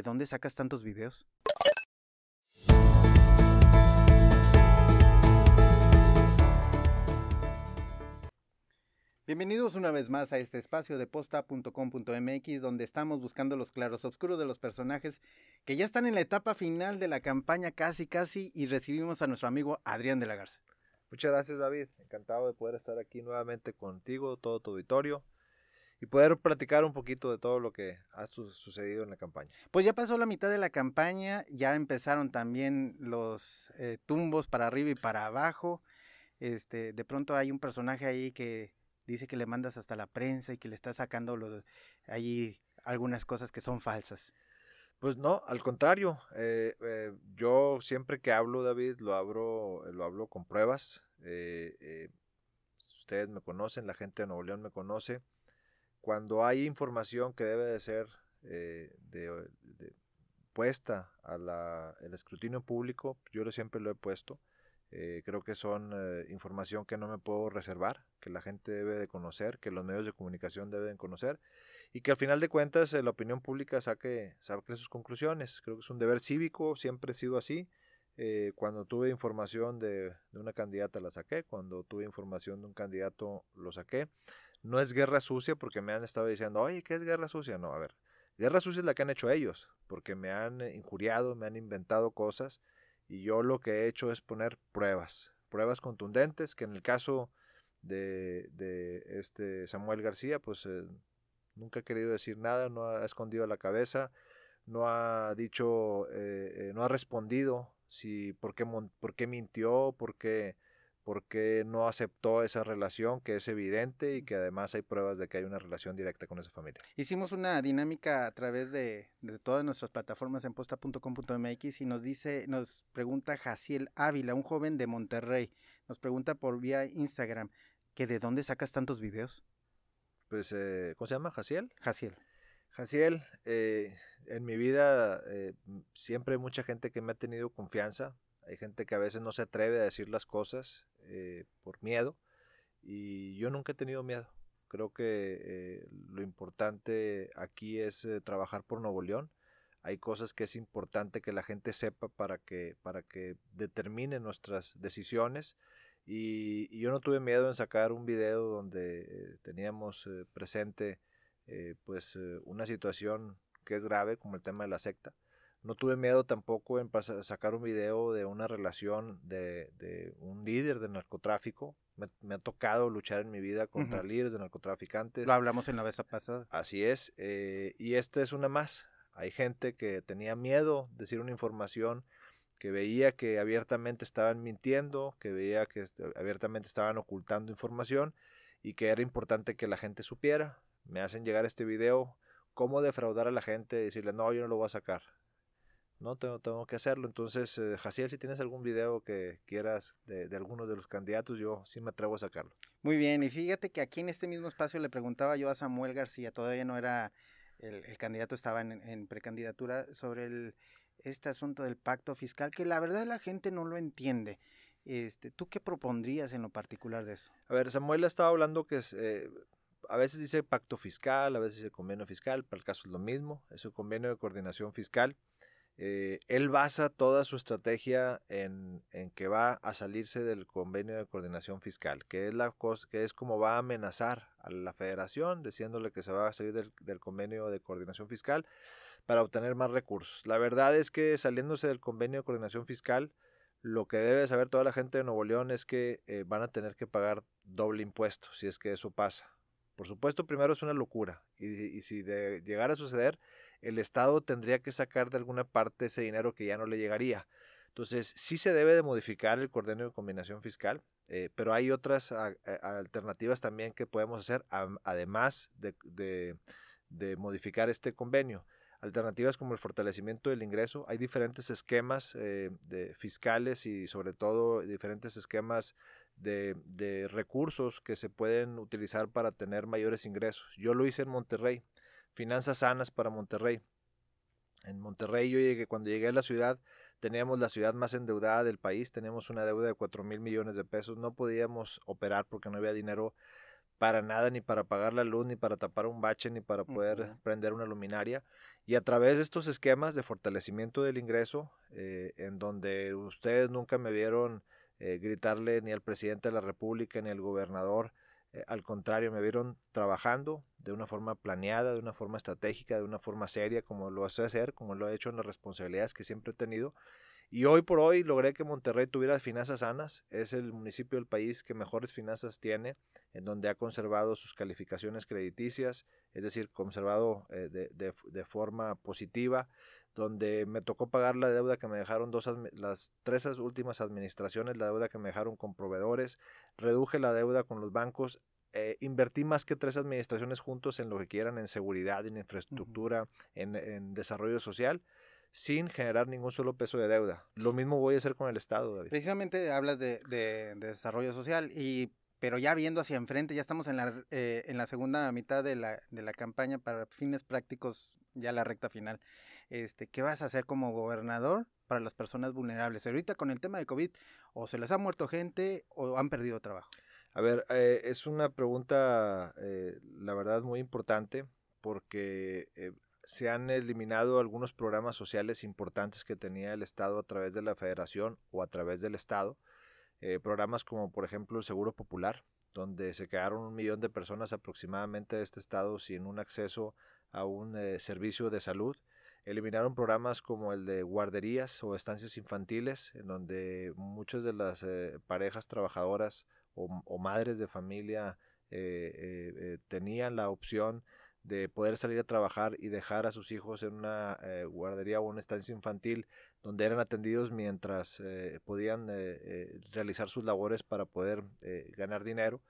¿De dónde sacas tantos videos? Bienvenidos una vez más a este espacio de posta.com.mx donde estamos buscando los claros oscuros de los personajes que ya están en la etapa final de la campaña casi casi y recibimos a nuestro amigo Adrián de la Garza. Muchas gracias David, encantado de poder estar aquí nuevamente contigo, todo tu auditorio y poder platicar un poquito de todo lo que ha sucedido en la campaña. Pues ya pasó la mitad de la campaña, ya empezaron también los eh, tumbos para arriba y para abajo. Este, de pronto hay un personaje ahí que dice que le mandas hasta la prensa y que le está sacando ahí algunas cosas que son falsas. Pues no, al contrario, eh, eh, yo siempre que hablo, David, lo, abro, lo hablo con pruebas. ustedes me conocen, la gente de Nuevo León me conoce cuando hay información que debe de ser eh, de, puesta al escrutinio público, yo lo, siempre lo he puesto, eh, creo que son eh, información que no me puedo reservar, que la gente debe de conocer, que los medios de comunicación deben conocer y que al final de cuentas eh, la opinión pública saque, saque sus conclusiones. Creo que es un deber cívico, siempre he sido así. cuando tuve información de, de, una candidata la saqué, cuando tuve información de un candidato lo saqué. No es guerra sucia porque me han estado diciendo, oye, ¿qué es guerra sucia? No, a ver, guerra sucia es la que han hecho ellos, porque me han eh, injuriado, me han inventado cosas y yo lo que he hecho es poner pruebas, pruebas contundentes, que en el caso de, de este Samuel García, pues eh, nunca ha querido decir nada, no ha escondido la cabeza, no ha dicho, eh, no ha respondido si porque por qué mintió, por qué por qué no aceptó esa relación que es evidente y que además hay pruebas de que hay una relación directa con esa familia. Hicimos una dinámica a través de, todas nuestras plataformas en posta.com.mx y nos dice, nos pregunta Jaciel Ávila, un joven de Monterrey, nos pregunta por vía Instagram, que de dónde sacas tantos videos. Pues, eh, ¿cómo se llama? Jaciel. Jaciel. Jaciel, eh, en mi vida eh, siempre hay mucha gente que me ha tenido confianza. Hay gente que a veces no se atreve a decir las cosas eh, por miedo. Y yo nunca he tenido miedo. Creo que eh, lo importante aquí es eh, trabajar por Nuevo León. Hay cosas que es importante que la gente sepa para que, para que determine nuestras decisiones. Y, yo no tuve miedo en sacar un video donde teníamos presente pues una situación que es grave como el tema de la secta no tuve miedo tampoco en sacar un video de una relación de, un líder de narcotráfico. Me, ha tocado luchar en mi vida contra líderes de narcotraficantes. Lo hablamos en la mesa pasada. Así es. Eh, y esta es una más. Hay gente que tenía miedo de decir una información, que veía que abiertamente estaban mintiendo, que veía que abiertamente estaban ocultando información y que era importante que la gente supiera. Me hacen llegar este video, cómo defraudar a la gente, y decirle, no, yo no lo voy a sacar ¿no? Tengo, tengo que hacerlo. Entonces, eh, Jaciel, si tienes algún video que quieras de, alguno de los candidatos, yo sí me atrevo a sacarlo. Muy bien, y fíjate que aquí en este mismo espacio le preguntaba yo a Samuel García, todavía no era el, candidato, estaba en, precandidatura, sobre este asunto del pacto fiscal, que la verdad la gente no lo entiende. Este, ¿Tú qué propondrías en lo particular de eso? A ver, Samuel estaba hablando que eh, a veces dice pacto fiscal, a veces dice convenio fiscal, para el caso es lo mismo, es un convenio de coordinación fiscal. Eh, él basa toda su estrategia en, que va a salirse del convenio de coordinación fiscal, que es, la cosa, que es como va a amenazar a la federación diciéndole que se va a salir del, convenio de coordinación fiscal para obtener más recursos. La verdad es que saliéndose del convenio de coordinación fiscal, lo que debe saber toda la gente de Nuevo León es que eh, van a tener que pagar doble impuesto, si es que eso pasa. Por supuesto, primero es una locura, y, si de, llegara a suceder, el Estado tendría que sacar de alguna parte ese dinero que ya no le llegaría. Entonces, sí se debe de modificar el coordenio de combinación fiscal, eh, pero hay otras eh, alternativas también que podemos hacer, además de, modificar este convenio. Alternativas como el fortalecimiento del ingreso, hay diferentes esquemas eh, fiscales y sobre todo diferentes esquemas de, de recursos que se pueden utilizar para tener mayores ingresos. Yo lo hice en Monterrey Finanzas sanas para Monterrey. En Monterrey yo llegué, cuando llegué a la ciudad, teníamos la ciudad más endeudada del país, teníamos una deuda de 4 mil millones de pesos, no podíamos operar porque no había dinero para nada, ni para pagar la luz, ni para tapar un bache, ni para poder prender una luminaria. Y a través de estos esquemas de fortalecimiento del ingreso, eh, en donde ustedes nunca me vieron eh, gritarle ni al presidente de la República, ni al gobernador, eh, al contrario, me vieron trabajando de una forma planeada, de una forma estratégica, de una forma seria, como lo hace hacer, como lo he hecho en las responsabilidades que siempre he tenido. Y hoy por hoy logré que Monterrey tuviera finanzas sanas. Es el municipio del país que mejores finanzas tiene, en donde ha conservado sus calificaciones crediticias, es decir, conservado eh, de, forma positiva donde me tocó pagar la deuda que me dejaron dos, las tres últimas administraciones, la deuda que me dejaron con proveedores, reduje la deuda con los bancos, eh, invertí más que tres administraciones juntos en lo que quieran, en seguridad, en infraestructura, en, desarrollo social, sin generar ningún solo peso de deuda. Lo mismo voy a hacer con el Estado, David. Precisamente hablas de, desarrollo social y pero ya viendo hacia enfrente, ya estamos en la, eh, en la segunda mitad de la, de la campaña para fines prácticos, ya la recta final. Este, ¿qué vas a hacer como gobernador para las personas vulnerables? Ahorita con el tema de COVID, o se les ha muerto gente o han perdido trabajo. A ver, eh, es una pregunta, eh, la verdad, muy importante porque eh, se han eliminado algunos programas sociales importantes que tenía el Estado a través de la Federación o a través del Estado. programas como, por ejemplo, el Seguro Popular, donde se quedaron un millón de personas aproximadamente de este Estado sin un acceso a un servicio de salud. Eliminaron programas como el de guarderías o estancias infantiles, en donde muchas de las eh, parejas trabajadoras o, madres de familia eh, eh, tenían la opción de poder salir a trabajar y dejar a sus hijos en una guardería o una estancia infantil donde eran atendidos mientras podían realizar sus labores para poder ganar dinero.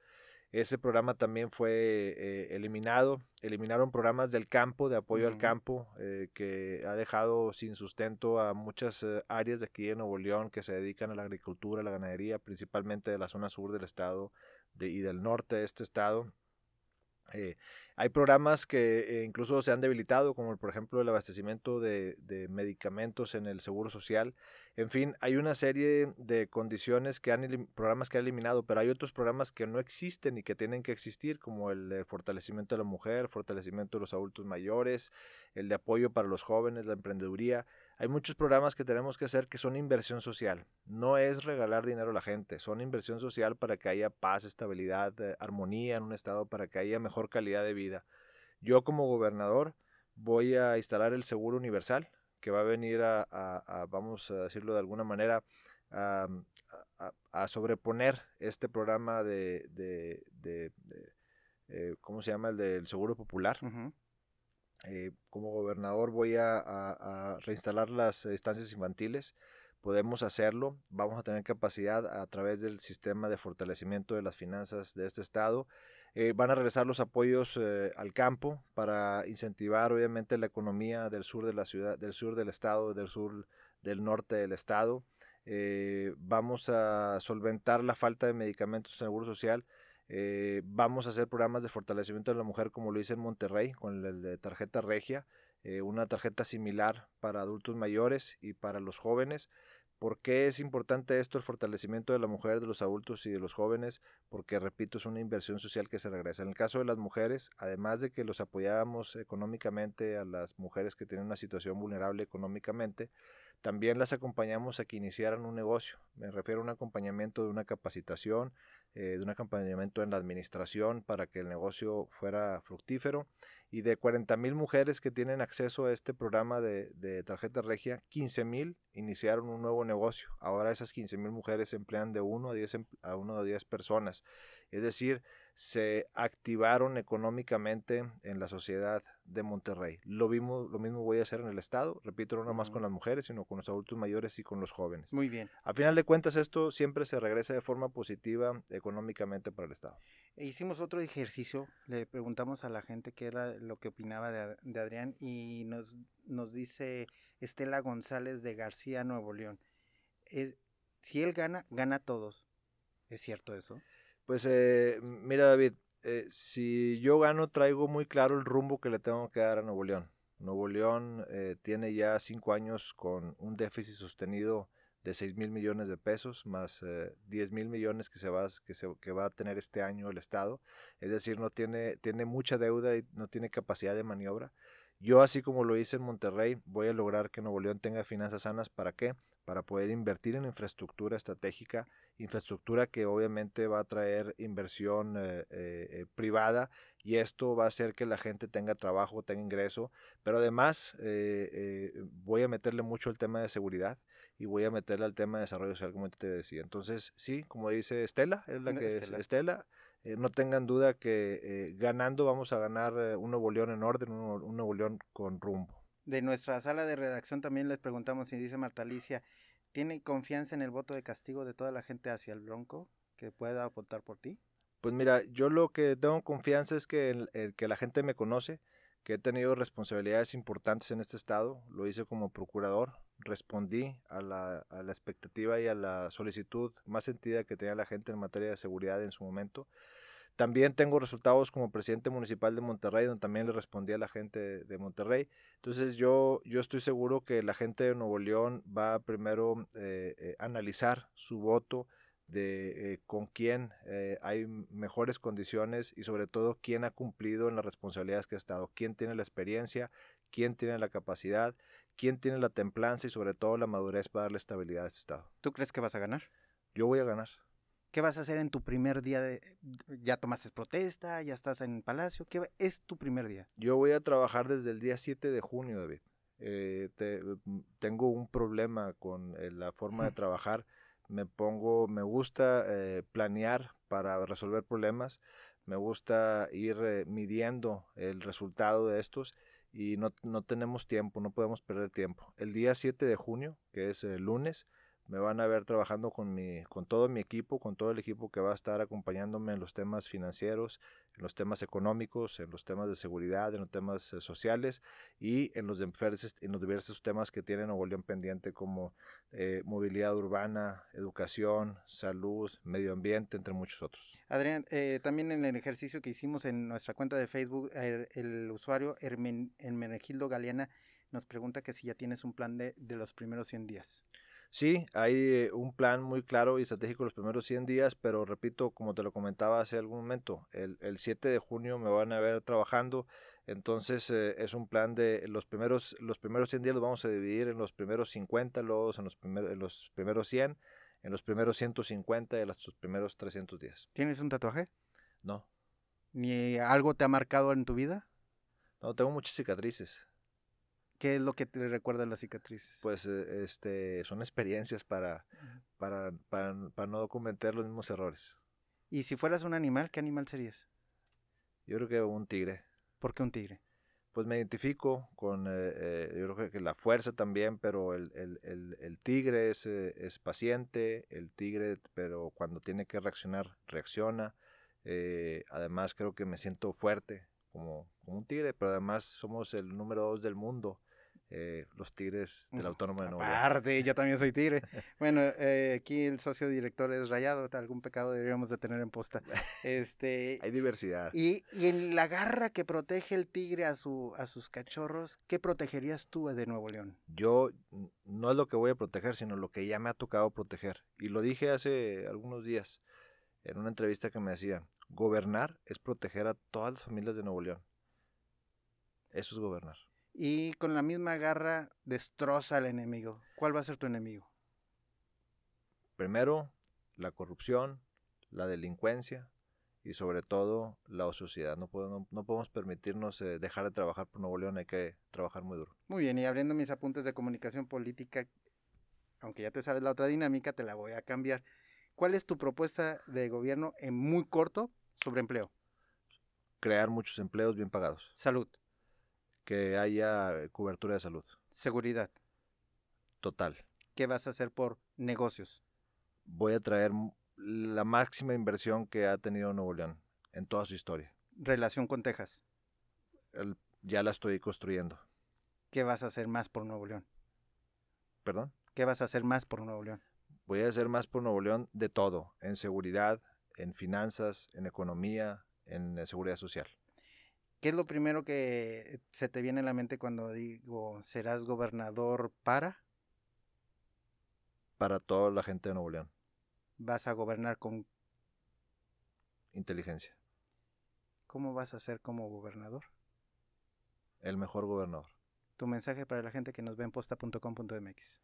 Ese programa también fue eh, eliminado. Eliminaron programas del campo, de apoyo al campo, eh, que ha dejado sin sustento a muchas eh, áreas de aquí de Nuevo León que se dedican a la agricultura, a la ganadería, principalmente de la zona sur del estado y del norte de este estado. hay programas que incluso se han debilitado, como por ejemplo el abastecimiento de, de medicamentos en el Seguro Social en fin, hay una serie de condiciones que han programas que han eliminado, pero hay otros programas que no existen y que tienen que existir, como el de fortalecimiento de la mujer, fortalecimiento de los adultos mayores, el de apoyo para los jóvenes, la emprendeduría. Hay muchos programas que tenemos que hacer que son inversión social. No es regalar dinero a la gente, son inversión social para que haya paz, estabilidad, eh, armonía en un estado, para que haya mejor calidad de vida. Yo como gobernador voy a instalar el seguro universal, que va a venir a, vamos a decirlo de alguna manera, a, mm, sobreponer este programa de, de, eh, ¿cómo se llama? El del Seguro Popular. Eh, como gobernador voy a, reinstalar las estancias infantiles. Podemos hacerlo. Vamos a tener capacidad a través del sistema de fortalecimiento de las finanzas de este estado eh, van a regresar los apoyos eh, al campo para incentivar obviamente la economía del sur de la ciudad, del sur del estado, del sur del norte del estado. Eh, vamos a solventar la falta de medicamentos en el seguro social. vamos a hacer programas de fortalecimiento de la mujer como lo hice en Monterrey con el de tarjeta regia, una tarjeta similar para adultos mayores y para los jóvenes. ¿Por qué es importante esto, el fortalecimiento de la mujer, de los adultos y de los jóvenes? Porque, repito, es una inversión social que se regresa. En el caso de las mujeres, además de que los apoyábamos económicamente a las mujeres que tienen una situación vulnerable económicamente, también las acompañamos a que iniciaran un negocio. Me refiero a un acompañamiento de una capacitación, eh, de un acompañamiento en la administración para que el negocio fuera fructífero y de 40.000 mujeres que tienen acceso a este programa de, de tarjeta regia, 15.000 iniciaron un nuevo negocio. Ahora esas 15.000 mujeres emplean de 1 a 10, em, a 1 a 10 personas. Es decir, se activaron económicamente en la sociedad de Monterrey. Lo, vimos, lo mismo voy a hacer en el Estado, repito, no más con las mujeres, sino con los adultos mayores y con los jóvenes. Muy bien. A final de cuentas, esto siempre se regresa de forma positiva económicamente para el Estado. E hicimos otro ejercicio, le preguntamos a la gente qué era lo que opinaba de, Adrián y nos, nos dice Estela González de García, Nuevo León. si él gana, gana a todos. ¿Es cierto eso? Pues eh, mira David, eh, si yo gano traigo muy claro el rumbo que le tengo que dar a Nuevo León. Nuevo León eh, tiene ya cinco años con un déficit sostenido de 6 mil millones de pesos, más 10 mil millones que, se va, que, va a tener este año el Estado. Es decir, no tiene, tiene mucha deuda y no tiene capacidad de maniobra. Yo, así como lo hice en Monterrey, voy a lograr que Nuevo León tenga finanzas sanas. ¿Para qué? Para poder invertir en infraestructura estratégica infraestructura que obviamente va a traer inversión eh, eh, eh, privada y esto va a hacer que la gente tenga trabajo, tenga ingreso, pero además voy a meterle mucho el tema de seguridad y voy a meterle al tema de desarrollo social, como te decía. Entonces, sí, como dice Estela, la que no tengan duda que ganando vamos a ganar un Nuevo León en orden, un, un Nuevo León con rumbo. De nuestra sala de redacción también les preguntamos, y dice martalicia ¿Tiene confianza en el voto de castigo de toda la gente hacia el Bronco que pueda votar por ti? Pues mira, yo lo que tengo confianza es que, que la gente me conoce, que he tenido responsabilidades importantes en este estado, lo hice como procurador, respondí a la, a la expectativa y a la solicitud más sentida que tenía la gente en materia de seguridad en su momento. También tengo resultados como presidente municipal de Monterrey, donde también le respondí a la gente de Monterrey. Entonces yo, yo estoy seguro que la gente de Nuevo León va primero eh, eh analizar su voto de eh, con quién eh, hay mejores condiciones y sobre todo quién ha cumplido en las responsabilidades que ha estado, quién tiene la experiencia, quién tiene la capacidad, quién tiene la templanza y sobre todo la madurez para darle estabilidad a este Estado. ¿Tú crees que vas a ganar? Yo voy a ganar. ¿Qué vas a hacer en tu primer día? De, ¿Ya tomaste protesta? ¿Ya estás en el Palacio? ¿Qué es tu primer día? Yo voy a trabajar desde el día 7 de junio, David. Eh, mm, tengo un problema con eh, la forma de trabajar. Me pongo, me gusta eh, planear para resolver problemas. Me gusta ir midiendo el resultado de estos y no, no, tenemos tiempo, no podemos perder tiempo. El día 7 de junio, que es el lunes, me van a ver trabajando con, mi, con todo mi equipo, con todo el equipo que va a estar acompañándome en los temas financieros, en los temas económicos, en los temas de seguridad, en los temas eh, sociales y en los, diversos, en los diversos temas que tienen o León pendiente como eh, movilidad urbana, educación, salud, medio ambiente, entre muchos otros. Adrián, eh, también en el ejercicio que hicimos en nuestra cuenta de Facebook, el, er, el usuario Hermenegildo Galeana nos pregunta que si ya tienes un plan de, de los primeros 100 días. Sí, hay eh, un plan muy claro y estratégico los primeros 100 días, pero repito, como te lo comentaba hace algún momento, el, 7 de junio me van a ver trabajando, entonces eh, es un plan de los primeros, los primeros 100 días los vamos a dividir en los primeros 50, luego en, los los primeros 100, en los primeros 150 y en los primeros 300 días. ¿Tienes un tatuaje? No. ¿Ni algo te ha marcado en tu vida? No, tengo muchas cicatrices. ¿Qué es lo que te recuerda las cicatrices? Pues eh, este, son experiencias para, para, no cometer los mismos errores. ¿Y si fueras un animal, qué animal serías? Yo creo que un tigre. ¿Por qué un tigre? Pues me identifico con, eh, eh, yo creo que la fuerza también, pero el, tigre es, paciente, el tigre, pero cuando tiene que reaccionar, reacciona. además creo que me siento fuerte como un tigre, pero además somos el número dos del mundo eh, los Tigres del autónomo de Nuevo León Aparte, yo también soy tigre. bueno, eh, aquí el socio director es rayado, algún pecado deberíamos de tener en posta. Este, Hay diversidad. Y, en la garra que protege el tigre a, su, a sus cachorros, ¿qué protegerías tú de Nuevo León? Yo no es lo que voy a proteger, sino lo que ya me ha tocado proteger. Y lo dije hace algunos días en una entrevista que me hacían. Gobernar es proteger a todas las familias de Nuevo León. Eso es gobernar y con la misma garra destroza al enemigo. ¿Cuál va a ser tu enemigo? Primero, la corrupción, la delincuencia y sobre todo la ociosidad. No podemos, permitirnos eh, dejar de trabajar por Nuevo León, hay que trabajar muy duro. Muy bien, y abriendo mis apuntes de comunicación política, aunque ya te sabes la otra dinámica, te la voy a cambiar. ¿Cuál es tu propuesta de gobierno en muy corto sobre empleo? Crear muchos empleos bien pagados. Salud que haya cobertura de salud. Seguridad. Total. ¿Qué vas a hacer por negocios? Voy a traer la máxima inversión que ha tenido Nuevo León en toda su historia. Relación con Texas. ya la estoy construyendo. ¿Qué vas a hacer más por Nuevo León? ¿Perdón? ¿Qué vas a hacer más por Nuevo León? Voy a hacer más por Nuevo León de todo, en seguridad, en finanzas, en economía, en eh, seguridad social. ¿Qué es lo primero que se te viene a la mente cuando digo, serás gobernador para? Para toda la gente de Nuevo León. ¿Vas a gobernar con... Inteligencia. ¿Cómo vas a ser como gobernador? El mejor gobernador. Tu mensaje para la gente que nos ve en posta.com.mx.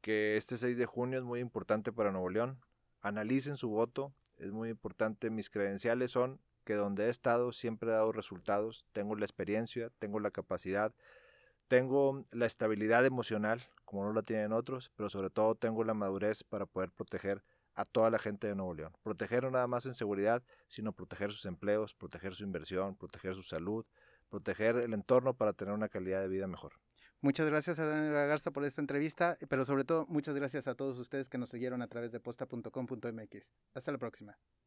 Que este 6 de junio es muy importante para Nuevo León. Analicen su voto. Es muy importante. Mis credenciales son donde he estado siempre he dado resultados, tengo la experiencia, tengo la capacidad, tengo la estabilidad emocional, como no la tienen otros, pero sobre todo tengo la madurez para poder proteger a toda la gente de Nuevo León. Proteger no nada más en seguridad, sino proteger sus empleos, proteger su inversión, proteger su salud, proteger el entorno para tener una calidad de vida mejor. Muchas gracias a Daniel Garza por esta entrevista, pero sobre todo muchas gracias a todos ustedes que nos siguieron a través de posta.com.mx. Hasta la próxima.